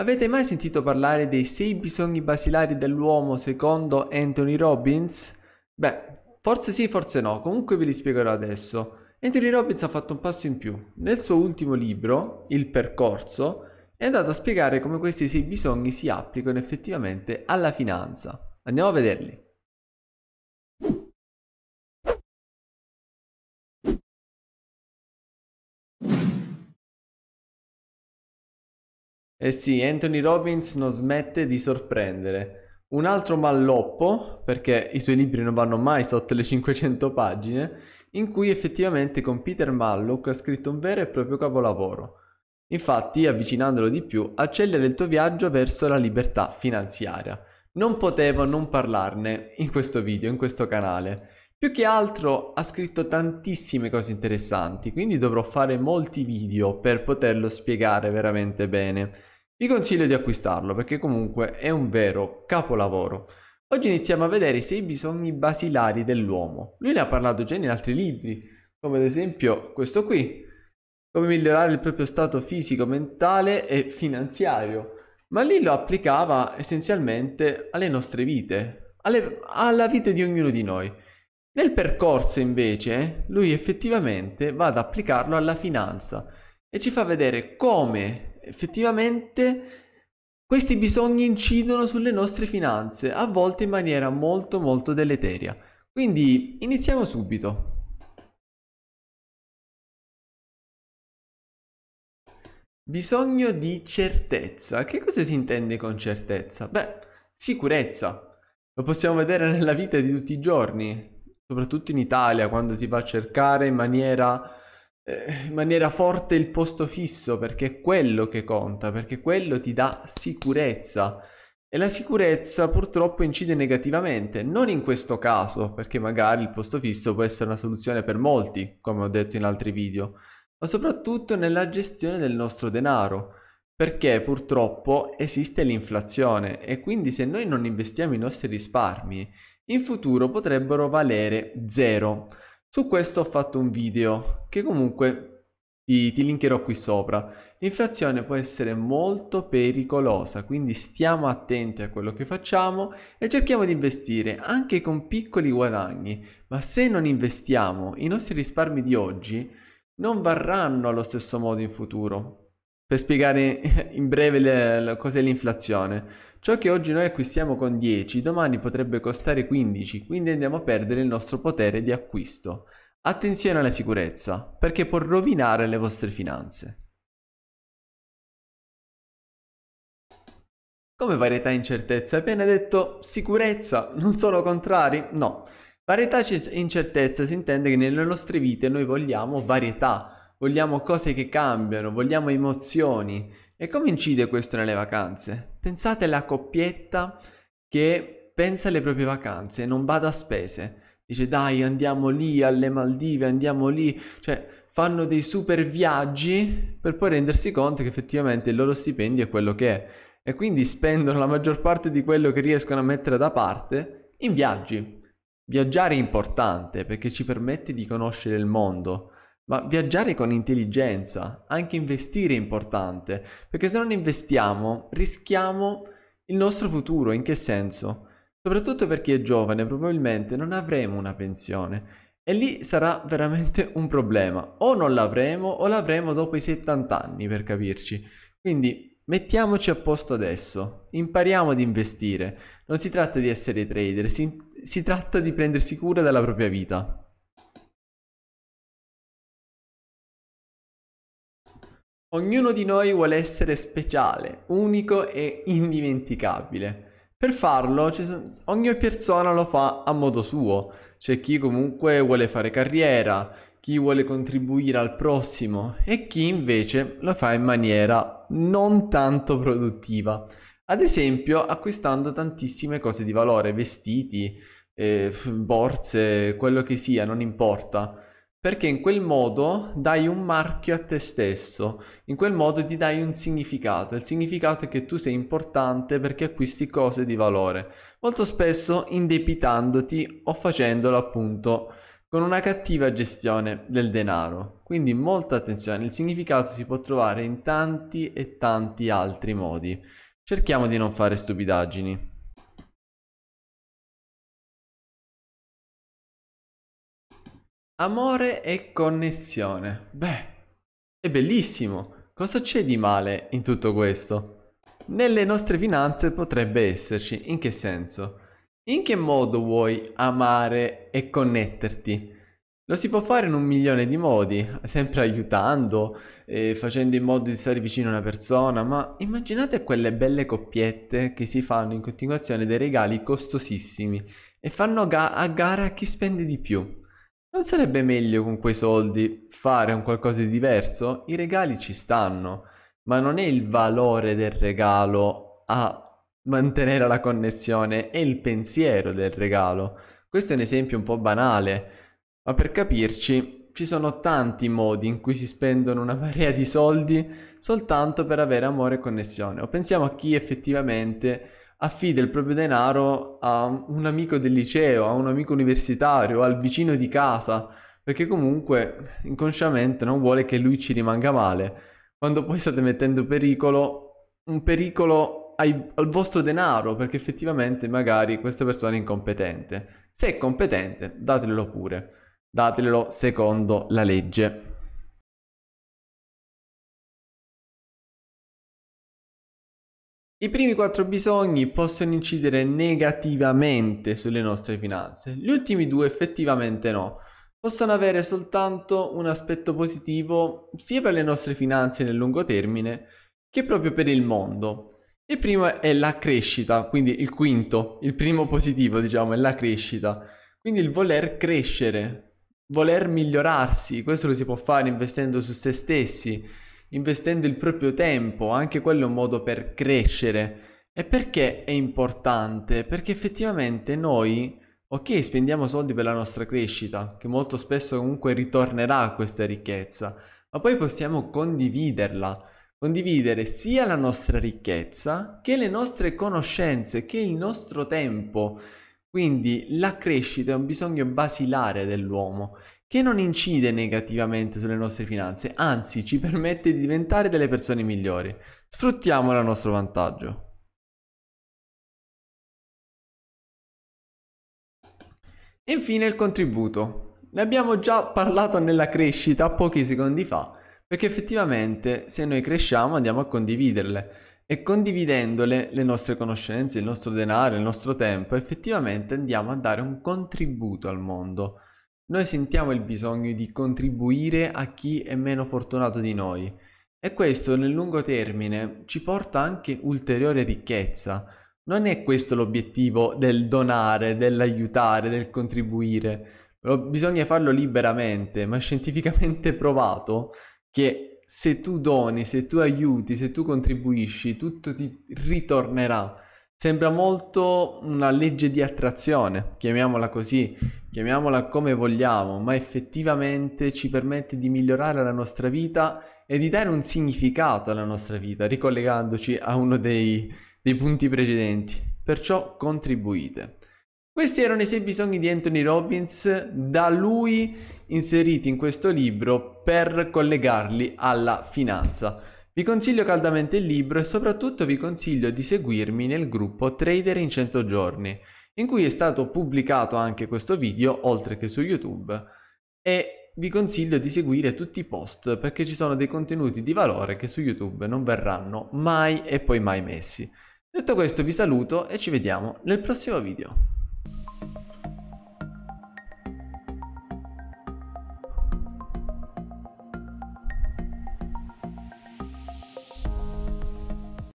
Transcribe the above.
Avete mai sentito parlare dei sei bisogni basilari dell'uomo secondo Anthony Robbins? Beh, forse sì, forse no, comunque ve li spiegherò adesso. Anthony Robbins ha fatto un passo in più. Nel suo ultimo libro, Il percorso, è andato a spiegare come questi sei bisogni si applicano effettivamente alla finanza. Andiamo a vederli. Eh sì, Anthony Robbins non smette di sorprendere. Un altro malloppo, perché i suoi libri non vanno mai sotto le 500 pagine, in cui effettivamente con Peter Mallock ha scritto un vero e proprio capolavoro. Infatti, avvicinandolo di più, accelera il tuo viaggio verso la libertà finanziaria. Non potevo non parlarne in questo video, in questo canale. Più che altro ha scritto tantissime cose interessanti, quindi dovrò fare molti video per poterlo spiegare veramente bene. Vi consiglio di acquistarlo perché comunque è un vero capolavoro. Oggi iniziamo a vedere i sei bisogni basilari dell'uomo. Lui ne ha parlato già in altri libri, come ad esempio questo qui, come migliorare il proprio stato fisico, mentale e finanziario, ma lì lo applicava essenzialmente alle nostre vite, alle, alla vita di ognuno di noi. Nel percorso invece lui effettivamente va ad applicarlo alla finanza e ci fa vedere come effettivamente questi bisogni incidono sulle nostre finanze, a volte in maniera molto molto deleteria. Quindi iniziamo subito. Bisogno di certezza. Che cosa si intende con certezza? Beh, sicurezza. Lo possiamo vedere nella vita di tutti i giorni, soprattutto in Italia, quando si va a cercare in maniera eh, in maniera forte il posto fisso perché è quello che conta, perché quello ti dà sicurezza. E la sicurezza purtroppo incide negativamente, non in questo caso, perché magari il posto fisso può essere una soluzione per molti, come ho detto in altri video, ma soprattutto nella gestione del nostro denaro, perché purtroppo esiste l'inflazione e quindi se noi non investiamo i nostri risparmi, in futuro potrebbero valere zero. Su questo ho fatto un video che comunque ti, ti linkerò qui sopra. L'inflazione può essere molto pericolosa, quindi stiamo attenti a quello che facciamo e cerchiamo di investire anche con piccoli guadagni, ma se non investiamo i nostri risparmi di oggi non varranno allo stesso modo in futuro per spiegare in breve le, le, cos'è l'inflazione. Ciò che oggi noi acquistiamo con 10, domani potrebbe costare 15, quindi andiamo a perdere il nostro potere di acquisto. Attenzione alla sicurezza, perché può rovinare le vostre finanze. Come varietà e incertezza, appena detto sicurezza, non sono contrari? No. Varietà e incertezza si intende che nelle nostre vite noi vogliamo varietà, vogliamo cose che cambiano, vogliamo emozioni. E come incide questo nelle vacanze? Pensate alla coppietta che pensa alle proprie vacanze, e non bada a spese. Dice dai andiamo lì alle Maldive, andiamo lì, cioè fanno dei super viaggi per poi rendersi conto che effettivamente il loro stipendio è quello che è e quindi spendono la maggior parte di quello che riescono a mettere da parte in viaggi. Viaggiare è importante perché ci permette di conoscere il mondo, ma viaggiare con intelligenza, anche investire è importante, perché se non investiamo rischiamo il nostro futuro, in che senso? Soprattutto per chi è giovane probabilmente non avremo una pensione e lì sarà veramente un problema, o non l'avremo o l'avremo dopo i 70 anni per capirci. Quindi mettiamoci a posto adesso, impariamo ad investire, non si tratta di essere trader, si, si tratta di prendersi cura della propria vita. Ognuno di noi vuole essere speciale, unico e indimenticabile. Per farlo, ogni persona lo fa a modo suo. C'è chi comunque vuole fare carriera, chi vuole contribuire al prossimo e chi invece lo fa in maniera non tanto produttiva. Ad esempio, acquistando tantissime cose di valore, vestiti, eh, borse, quello che sia, non importa perché in quel modo dai un marchio a te stesso, in quel modo ti dai un significato, il significato è che tu sei importante perché acquisti cose di valore, molto spesso indebitandoti o facendolo appunto con una cattiva gestione del denaro. Quindi molta attenzione, il significato si può trovare in tanti e tanti altri modi. Cerchiamo di non fare stupidaggini. Amore e connessione. Beh, è bellissimo. Cosa c'è di male in tutto questo? Nelle nostre finanze potrebbe esserci. In che senso? In che modo vuoi amare e connetterti? Lo si può fare in un milione di modi, sempre aiutando, eh, facendo in modo di stare vicino a una persona, ma immaginate quelle belle coppiette che si fanno in continuazione dei regali costosissimi e fanno ga- a gara chi spende di più. Non sarebbe meglio con quei soldi fare un qualcosa di diverso? I regali ci stanno, ma non è il valore del regalo a mantenere la connessione, è il pensiero del regalo. Questo è un esempio un po' banale, ma per capirci ci sono tanti modi in cui si spendono una marea di soldi soltanto per avere amore e connessione. O pensiamo a chi effettivamente affida il proprio denaro a un amico del liceo, a un amico universitario, al vicino di casa, perché comunque inconsciamente non vuole che lui ci rimanga male, quando poi state mettendo pericolo, un pericolo ai, al vostro denaro, perché effettivamente magari questa persona è incompetente. Se è competente, datelo pure, datelo secondo la legge. I primi quattro bisogni possono incidere negativamente sulle nostre finanze, gli ultimi due effettivamente no. Possono avere soltanto un aspetto positivo sia per le nostre finanze nel lungo termine che proprio per il mondo. Il primo è la crescita, quindi il quinto, il primo positivo diciamo è la crescita, quindi il voler crescere, voler migliorarsi, questo lo si può fare investendo su se stessi, investendo il proprio tempo, anche quello è un modo per crescere. E perché è importante? Perché effettivamente noi, ok, spendiamo soldi per la nostra crescita, che molto spesso comunque ritornerà questa ricchezza, ma poi possiamo condividerla, condividere sia la nostra ricchezza che le nostre conoscenze, che il nostro tempo. Quindi la crescita è un bisogno basilare dell'uomo che non incide negativamente sulle nostre finanze, anzi ci permette di diventare delle persone migliori. Sfruttiamolo a nostro vantaggio. E infine il contributo. Ne abbiamo già parlato nella crescita pochi secondi fa, perché effettivamente se noi cresciamo andiamo a condividerle e condividendole le nostre conoscenze, il nostro denaro, il nostro tempo, effettivamente andiamo a dare un contributo al mondo noi sentiamo il bisogno di contribuire a chi è meno fortunato di noi e questo nel lungo termine ci porta anche ulteriore ricchezza. Non è questo l'obiettivo del donare, dell'aiutare, del contribuire. Bisogna farlo liberamente, ma scientificamente provato che se tu doni, se tu aiuti, se tu contribuisci, tutto ti ritornerà Sembra molto una legge di attrazione, chiamiamola così, chiamiamola come vogliamo, ma effettivamente ci permette di migliorare la nostra vita e di dare un significato alla nostra vita, ricollegandoci a uno dei, dei punti precedenti. Perciò contribuite. Questi erano i sei bisogni di Anthony Robbins, da lui inseriti in questo libro per collegarli alla finanza. Vi consiglio caldamente il libro e soprattutto vi consiglio di seguirmi nel gruppo Trader in 100 giorni, in cui è stato pubblicato anche questo video, oltre che su YouTube, e vi consiglio di seguire tutti i post perché ci sono dei contenuti di valore che su YouTube non verranno mai e poi mai messi. Detto questo vi saluto e ci vediamo nel prossimo video.